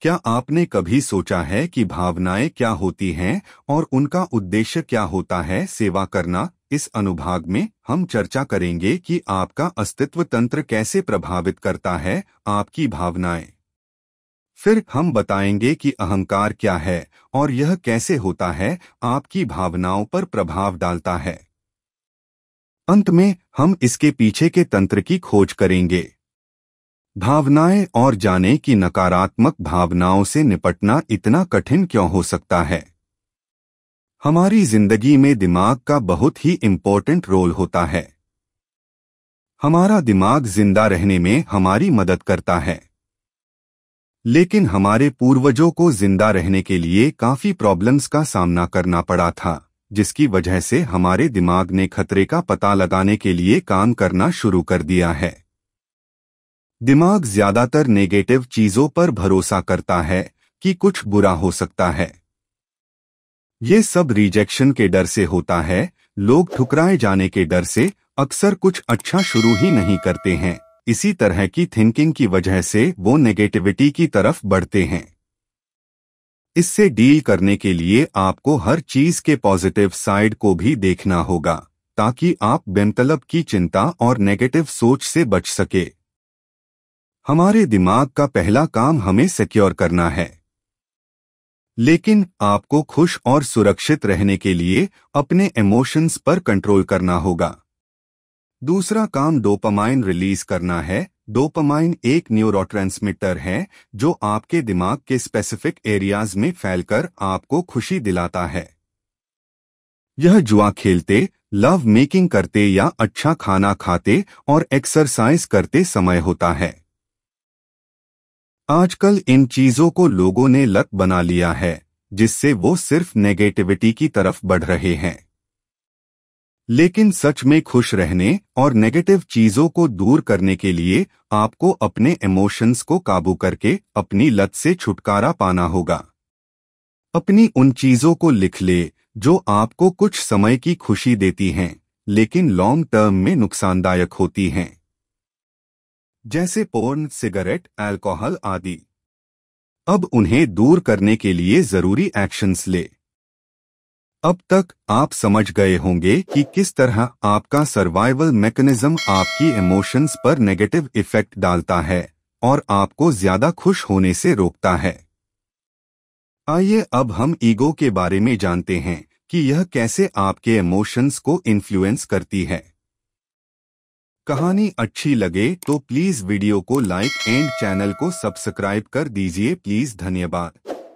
क्या आपने कभी सोचा है कि भावनाएं क्या होती हैं और उनका उद्देश्य क्या होता है सेवा करना इस अनुभाग में हम चर्चा करेंगे कि आपका अस्तित्व तंत्र कैसे प्रभावित करता है आपकी भावनाएं फिर हम बताएंगे कि अहंकार क्या है और यह कैसे होता है आपकी भावनाओं पर प्रभाव डालता है अंत में हम इसके पीछे के तंत्र की खोज करेंगे भावनाएं और जाने की नकारात्मक भावनाओं से निपटना इतना कठिन क्यों हो सकता है हमारी जिंदगी में दिमाग का बहुत ही इम्पोर्टेंट रोल होता है हमारा दिमाग जिंदा रहने में हमारी मदद करता है लेकिन हमारे पूर्वजों को जिंदा रहने के लिए काफी प्रॉब्लम्स का सामना करना पड़ा था जिसकी वजह से हमारे दिमाग ने खतरे का पता लगाने के लिए काम करना शुरू कर दिया है दिमाग ज्यादातर नेगेटिव चीजों पर भरोसा करता है कि कुछ बुरा हो सकता है ये सब रिजेक्शन के डर से होता है लोग ठुकराए जाने के डर से अक्सर कुछ अच्छा शुरू ही नहीं करते हैं इसी तरह की थिंकिंग की वजह से वो नेगेटिविटी की तरफ बढ़ते हैं इससे डील करने के लिए आपको हर चीज के पॉजिटिव साइड को भी देखना होगा ताकि आप बेनतलब की चिंता और नेगेटिव सोच से बच सके हमारे दिमाग का पहला काम हमें सिक्योर करना है लेकिन आपको खुश और सुरक्षित रहने के लिए अपने इमोशंस पर कंट्रोल करना होगा दूसरा काम डोपामाइन रिलीज करना है डोपामाइन एक न्यूरोट्रांसमीटर है जो आपके दिमाग के स्पेसिफिक एरियाज में फैलकर आपको खुशी दिलाता है यह जुआ खेलते लव मेकिंग करते या अच्छा खाना खाते और एक्सरसाइज करते समय होता है आजकल इन चीजों को लोगों ने लत बना लिया है जिससे वो सिर्फ नेगेटिविटी की तरफ बढ़ रहे हैं लेकिन सच में खुश रहने और नेगेटिव चीजों को दूर करने के लिए आपको अपने इमोशंस को काबू करके अपनी लत से छुटकारा पाना होगा अपनी उन चीजों को लिख ले जो आपको कुछ समय की खुशी देती हैं लेकिन लॉन्ग टर्म में नुकसानदायक होती हैं जैसे पोर्न सिगरेट अल्कोहल आदि अब उन्हें दूर करने के लिए जरूरी एक्शंस ले अब तक आप समझ गए होंगे कि किस तरह आपका सर्वाइवल मैकेनिज्म आपकी इमोशंस पर नेगेटिव इफेक्ट डालता है और आपको ज्यादा खुश होने से रोकता है आइए अब हम ईगो के बारे में जानते हैं कि यह कैसे आपके इमोशंस को इन्फ्लुएंस करती है कहानी अच्छी लगे तो प्लीज वीडियो को लाइक एंड चैनल को सब्सक्राइब कर दीजिए प्लीज धन्यवाद